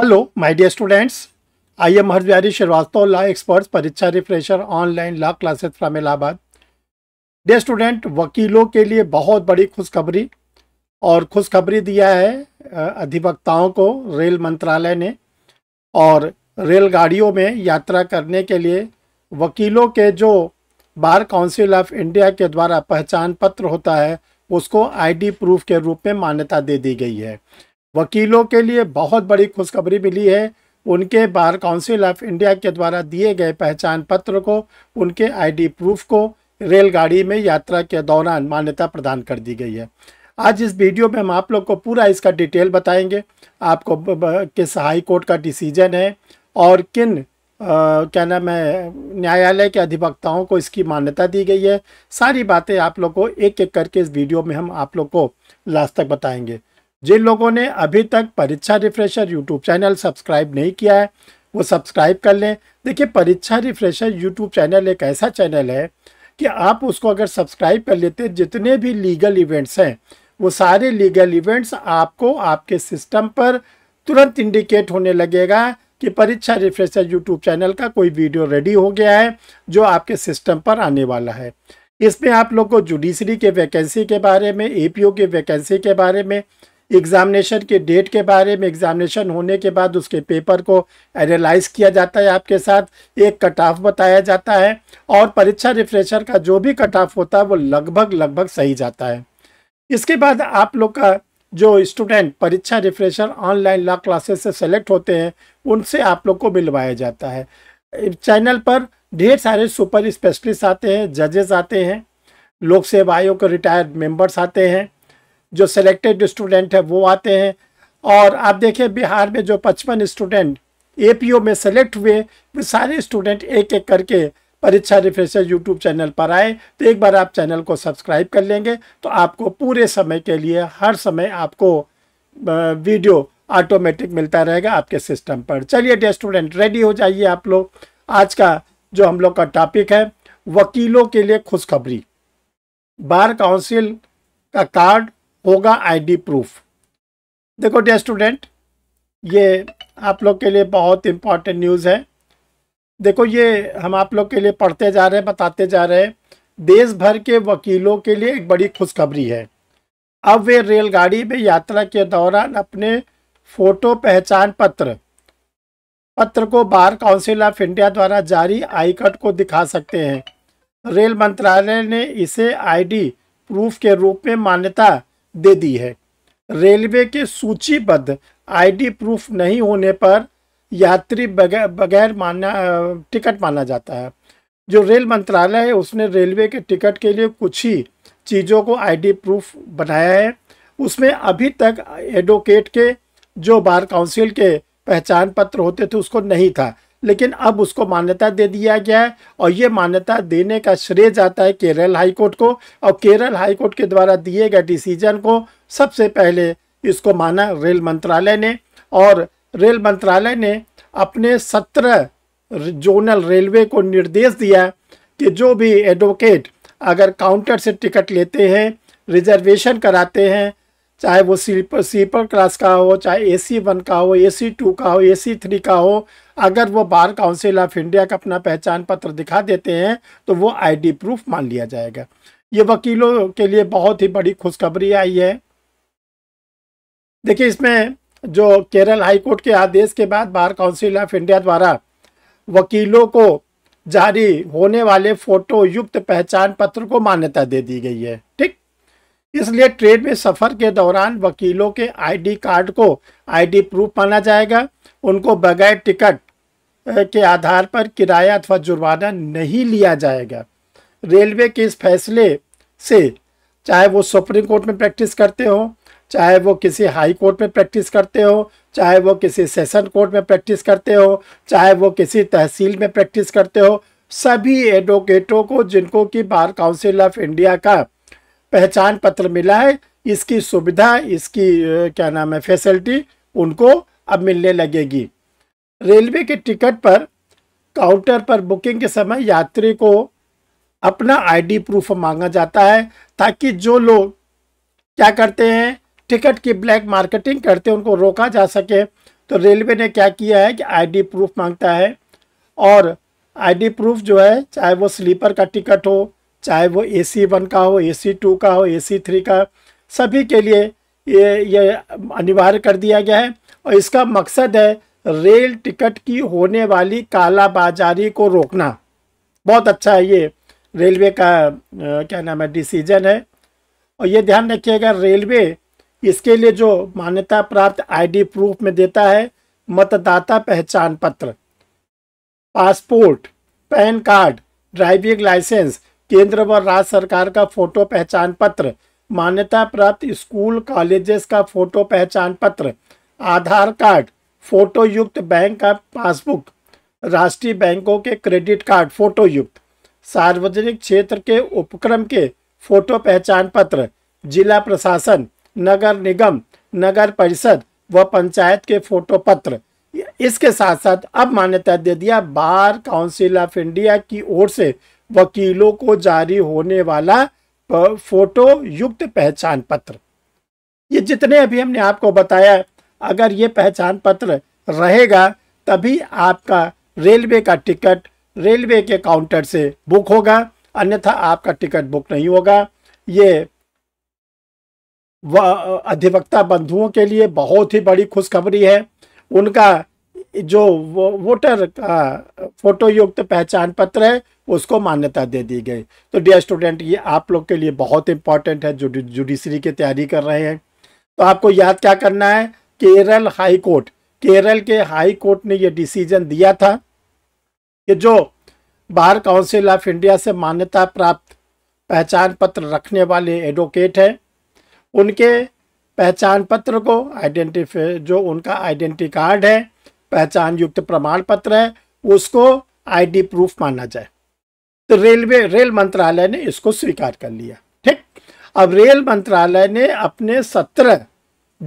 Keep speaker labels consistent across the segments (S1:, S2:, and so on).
S1: hello my dear students I am Harsh Shrivastava law experts परीक्षा refresher online law classes from Allahabad day student वकीलों के लिए बहुत बड़ी खुशखबरी और खुशखबरी दिया है अधिवक्ताओं को रेल मंत्रालय ने और रेलगाड़ियों में यात्रा करने के लिए वकीलों के जो बार काउंसिल ऑफ इंडिया के द्वारा पहचान पत्र होता है उसको आईडी प्रूफ के रूप में मान्यता दे दी गई है वकीलों के लिए बहुत बड़ी खुशखबरी मिली है उनके बार काउंसिल ऑफ इंडिया के द्वारा दिए गए पहचान पत्र को उनके आईडी प्रूफ को रेलगाड़ी में यात्रा के दौरान मान्यता प्रदान कर दी गई है आज इस वीडियो में हम आप लोग को पूरा इसका डिटेल बताएंगे आपको किस हाई कोर्ट का डिसीजन है और किन आ, क्या नाम है न्यायालय के अधिवक्ताओं को इसकी मान्यता दी गई है सारी बातें आप लोग को एक एक करके इस वीडियो में हम आप लोग को लास्ट तक बताएंगे जिन लोगों ने अभी तक परीक्षा रिफ्रेशर यूट्यूब चैनल सब्सक्राइब नहीं किया है वो सब्सक्राइब कर लें देखिए परीक्षा रिफ्रेशर यूट्यूब चैनल एक ऐसा चैनल है कि आप उसको अगर सब्सक्राइब कर लेते जितने भी लीगल इवेंट्स हैं वो सारे लीगल इवेंट्स आपको आपके सिस्टम पर तुरंत इंडिकेट होने लगेगा कि परीक्षा रिफ्रेशर यूट्यूब चैनल का कोई वीडियो रेडी हो गया है जो आपके सिस्टम पर आने वाला है इसमें आप लोग को जुडिशरी के वैकेंसी के बारे में एपीओ के वैकेंसी के बारे में एग्ज़ामिनेशन के डेट के बारे में एग्ज़ामिनेशन होने के बाद उसके पेपर को एनालाइज किया जाता है आपके साथ एक कट ऑफ बताया जाता है और परीक्षा रिफ्रेशर का जो भी कट ऑफ होता है वो लगभग लगभग सही जाता है इसके बाद आप लोग का जो स्टूडेंट परीक्षा रिफ्रेशर ऑनलाइन लॉ क्लासेस से सेलेक्ट होते हैं उनसे आप लोग को मिलवाया जाता है चैनल पर ढेर सारे सुपर स्पेशलिस्ट आते हैं जजेस आते हैं लोक सेवा आयोग के रिटायर्ड मेंबर्स आते हैं जो सिलेक्टेड स्टूडेंट है वो आते हैं और आप देखें बिहार में जो पचपन स्टूडेंट एपीओ में सेलेक्ट हुए वे सारे स्टूडेंट एक एक करके परीक्षा रिफ्रेशर यूट्यूब चैनल पर आए तो एक बार आप चैनल को सब्सक्राइब कर लेंगे तो आपको पूरे समय के लिए हर समय आपको वीडियो ऑटोमेटिक मिलता रहेगा आपके सिस्टम पर चलिए डे स्टूडेंट रेडी हो जाइए आप लोग आज का जो हम लोग का टॉपिक है वकीलों के लिए खुशखबरी बार काउंसिल का कार्ड होगा आईडी प्रूफ देखो डे स्टूडेंट ये आप लोग के लिए बहुत इम्पॉर्टेंट न्यूज़ है देखो ये हम आप लोग के लिए पढ़ते जा रहे हैं बताते जा रहे हैं देश भर के वकीलों के लिए एक बड़ी खुशखबरी है अब वे रेलगाड़ी में यात्रा के दौरान अपने फोटो पहचान पत्र पत्र को बार काउंसिल ऑफ इंडिया द्वारा जारी आई कट को दिखा सकते हैं रेल मंत्रालय ने इसे आईडी प्रूफ के रूप में मान्यता दे दी है रेलवे के सूचीबद्ध आईडी प्रूफ नहीं होने पर यात्री बगैर माना टिकट माना जाता है जो रेल मंत्रालय है उसने रेलवे के टिकट के लिए कुछ ही चीज़ों को आईडी प्रूफ बनाया है उसमें अभी तक एडवोकेट के जो बार काउंसिल के पहचान पत्र होते थे उसको नहीं था लेकिन अब उसको मान्यता दे दिया गया है और ये मान्यता देने का श्रेय जाता है केरल हाईकोर्ट को और केरल हाईकोर्ट के द्वारा दिए गए डिसीजन को सबसे पहले इसको माना रेल मंत्रालय ने और रेल मंत्रालय ने अपने सत्रह जोनल रेलवे को निर्देश दिया कि जो भी एडवोकेट अगर काउंटर से टिकट लेते हैं रिजर्वेशन कराते हैं चाहे वो स्लीपर स्लीपर क्लास का हो चाहे ए सी वन का हो ए सी टू का हो ए सी थ्री का हो अगर वो बार काउंसिल ऑफ इंडिया का अपना पहचान पत्र दिखा देते हैं तो वो आईडी प्रूफ मान लिया जाएगा ये वकीलों के लिए बहुत ही बड़ी खुशखबरी आई है देखिए इसमें जो केरल हाईकोर्ट के आदेश के बाद बार काउंसिल ऑफ इंडिया द्वारा वकीलों को जारी होने वाले फोटो युक्त पहचान पत्र को मान्यता दे दी गई है ठीक इसलिए ट्रेन में सफर के दौरान वकीलों के आईडी कार्ड को आईडी प्रूफ माना जाएगा उनको बगैर टिकट के आधार पर किराया अथवा जुर्माना नहीं लिया जाएगा रेलवे के इस फैसले से चाहे वो सुप्रीम कोर्ट में प्रैक्टिस करते हो चाहे वो किसी हाई कोर्ट में प्रैक्टिस करते हो चाहे वो किसी सेशन कोर्ट में प्रैक्टिस करते हो चाहे वो किसी तहसील में प्रैक्टिस करते हो सभी एडवोकेटों को जिनको कि बार काउंसिल ऑफ इंडिया का पहचान पत्र मिला है इसकी सुविधा इसकी क्या नाम है फैसिलिटी उनको अब मिलने लगेगी रेलवे के टिकट पर काउंटर पर बुकिंग के समय यात्री को अपना आईडी प्रूफ मांगा जाता है ताकि जो लोग क्या करते हैं टिकट की ब्लैक मार्केटिंग करते हैं उनको रोका जा सके तो रेलवे ने क्या किया है कि आईडी प्रूफ मांगता है और आईडी प्रूफ जो है चाहे वो स्लीपर का टिकट हो चाहे वो ए सी वन का हो ए सी टू का हो ए सी थ्री का सभी के लिए ये ये अनिवार्य कर दिया गया है और इसका मकसद है रेल टिकट की होने वाली कालाबाजारी को रोकना बहुत अच्छा है ये रेलवे का क्या नाम है डिसीजन है और ये ध्यान रखिएगा रेलवे इसके लिए जो मान्यता प्राप्त आईडी प्रूफ में देता है मतदाता पहचान पत्र passport PAN card driving licence केंद्र व राज्य सरकार का फोटो पहचान पत्र मान्यता प्राप्त स्कूल कॉलेजेस का फोटो पहचान पत्र आधार कार्ड फोटो युक्त बैंक का पासबुक राष्ट्रीय बैंकों के क्रेडिट कार्ड फोटो युक्त सार्वजनिक क्षेत्र के उपक्रम के फोटो पहचान पत्र जिला प्रशासन नगर निगम नगर परिषद व पंचायत के फोटो पत्र इसके साथ साथ अब मान्यता दे दिया बार काउंसिल ऑफ इंडिया की ओर से वकीलों को जारी होने वाला फोटो युक्त पहचान पत्र ये जितने अभी हमने आपको बताया अगर ये पहचान पत्र रहेगा तभी आपका रेलवे का टिकट रेलवे के काउंटर से बुक होगा अन्यथा आपका टिकट बुक नहीं होगा ये अधिवक्ता बंधुओं के लिए बहुत ही बड़ी खुशखबरी है उनका जो वोटर का फोटोयुक्त पहचान पत्र है उसको मान्यता दे दी गई तो डियर स्टूडेंट ये आप लोग के लिए बहुत इंपॉर्टेंट है जो जुडिशरी की तैयारी कर रहे हैं तो आपको याद क्या करना है केरल हाई कोर्ट केरल के हाई कोर्ट ने ये डिसीजन दिया था कि जो बार काउंसिल ऑफ इंडिया से मान्यता प्राप्त पहचान पत्र रखने वाले एडवोकेट हैं उनके पहचान पत्र को आइडेंटिफे जो उनका आइडेंटिटी कार्ड है पहचान युक्त प्रमाण पत्र है उसको आईडी प्रूफ माना जाए तो रेलवे रेल मंत्रालय ने इसको स्वीकार कर लिया ठीक अब रेल मंत्रालय ने अपने सत्रह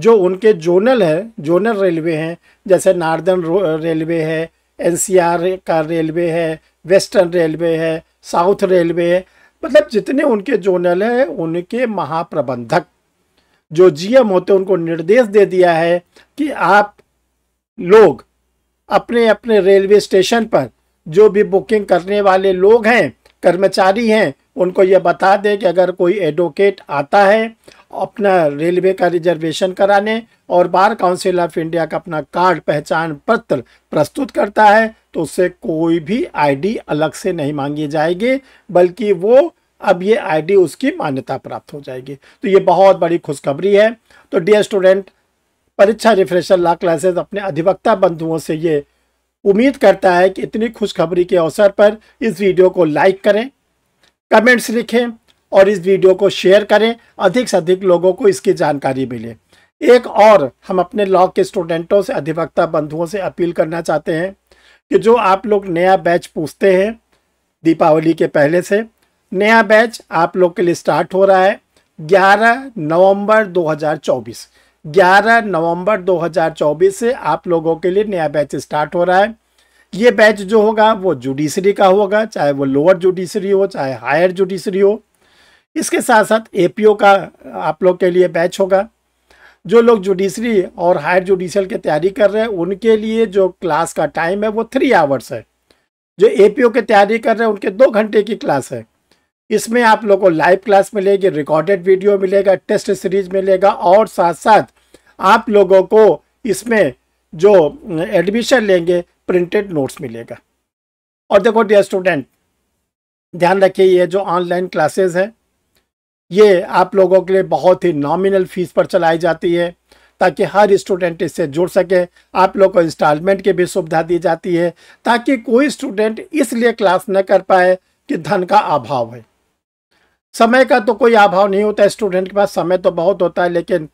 S1: जो उनके जोनल है जोनल रेलवे हैं जैसे नार्दर्न रेलवे है एनसीआर का रेलवे है वेस्टर्न रेलवे है साउथ रेलवे है मतलब जितने उनके जोनल हैं उनके महाप्रबंधक जो जीएम होते हैं उनको निर्देश दे दिया है कि आप लोग अपने अपने रेलवे स्टेशन पर जो भी बुकिंग करने वाले लोग हैं कर्मचारी हैं उनको ये बता दें कि अगर कोई एडवोकेट आता है अपना रेलवे का रिजर्वेशन कराने और बार काउंसिल ऑफ इंडिया का अपना कार्ड पहचान पत्र प्रस्तुत करता है तो उससे कोई भी आईडी अलग से नहीं मांगी जाएगी बल्कि वो अब ये आईडी उसकी मान्यता प्राप्त हो जाएगी तो ये बहुत बड़ी खुशखबरी है तो डियर स्टूडेंट परीक्षा रिफ्रेशर ला क्लासेस अपने अधिवक्ता बंधुओं से ये उम्मीद करता है कि इतनी खुशखबरी के अवसर पर इस वीडियो को लाइक करें कमेंट्स लिखें और इस वीडियो को शेयर करें अधिक से अधिक लोगों को इसकी जानकारी मिले एक और हम अपने लॉ के स्टूडेंटों से अधिवक्ता बंधुओं से अपील करना चाहते हैं कि जो आप लोग नया बैच पूछते हैं दीपावली के पहले से नया बैच आप लोग के लिए स्टार्ट हो रहा है 11 नवंबर 2024 11 नवंबर 2024 से आप लोगों के लिए नया बैच स्टार्ट हो रहा है ये बैच जो होगा वो जुडिशरी का होगा चाहे वो लोअर जुडिशरी हो चाहे हायर जुडिशरी हो इसके साथ साथ एपीओ का आप लोग के लिए बैच होगा जो लोग जुडिशरी और हायर जुडिशल की तैयारी कर रहे हैं उनके लिए जो क्लास का टाइम है वो थ्री आवर्स है जो एपीओ की तैयारी कर रहे हैं उनके दो घंटे की क्लास है इसमें आप लोग को लाइव क्लास मिलेगी रिकॉर्डेड वीडियो मिलेगा टेस्ट सीरीज मिलेगा और साथ साथ आप लोगों को इसमें जो एडमिशन लेंगे प्रिंटेड नोट्स मिलेगा और देखो डे स्टूडेंट ध्यान रखिए ये जो ऑनलाइन क्लासेस हैं ये आप लोगों के लिए बहुत ही नॉमिनल फीस पर चलाई जाती है ताकि हर स्टूडेंट इससे जुड़ सके आप लोग को इंस्टॉलमेंट की भी सुविधा दी जाती है ताकि कोई स्टूडेंट इसलिए क्लास न कर पाए कि धन का अभाव है समय का तो कोई अभाव नहीं होता स्टूडेंट के पास समय तो बहुत होता है लेकिन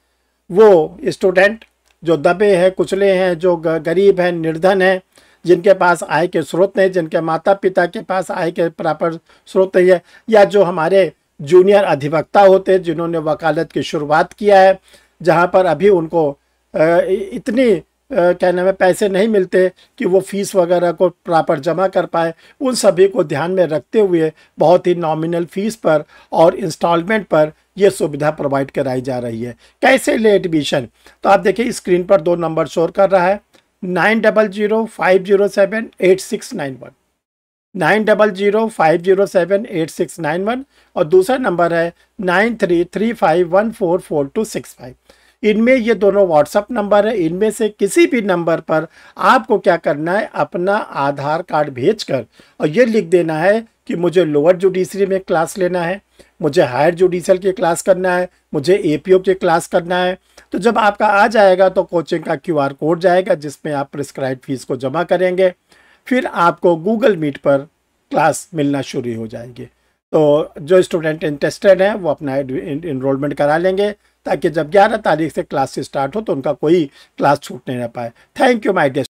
S1: वो स्टूडेंट जो दबे हैं कुचले हैं जो गरीब हैं निर्धन हैं जिनके पास आय के स्रोत नहीं जिनके माता पिता के पास आय के प्रॉपर स्रोत नहीं है या जो हमारे जूनियर अधिवक्ता होते जिन्होंने वकालत की शुरुआत किया है जहाँ पर अभी उनको इतनी क्या नाम है पैसे नहीं मिलते कि वो फीस वगैरह को प्रॉपर जमा कर पाए उन सभी को ध्यान में रखते हुए बहुत ही नॉमिनल फीस पर और इंस्टॉलमेंट पर ये सुविधा प्रोवाइड कराई जा रही है कैसे ले एडमिशन तो आप देखिए स्क्रीन पर दो नंबर शोर कर रहा है nine double zero five zero seven eight six nine one nine double zero five zero seven eight six nine one और दूसरा नंबर है nine three three five one four four two six five इनमें ये दोनों WhatsApp number है इनमें से किसी भी नंबर पर आपको क्या करना है अपना आधार कार्ड भेजकर और ये लिख देना है कि मुझे लोअर जुडिशरी में क्लास लेना है मुझे हायर जुडिशल की क्लास करना है मुझे ए की क्लास करना है तो जब आपका आ जाएगा तो कोचिंग का क्यू कोड जाएगा जिसमें आप प्रिस्क्राइब फीस को जमा करेंगे फिर आपको गूगल मीट पर क्लास मिलना शुरू हो जाएंगे तो जो स्टूडेंट इंटरेस्टेड हैं वो अपना इनरोलमेंट करा लेंगे ताकि जब ग्यारह तारीख से क्लास स्टार्ट हो तो उनका कोई क्लास छूट नहीं रह पाए थैंक यू माई डेस्ट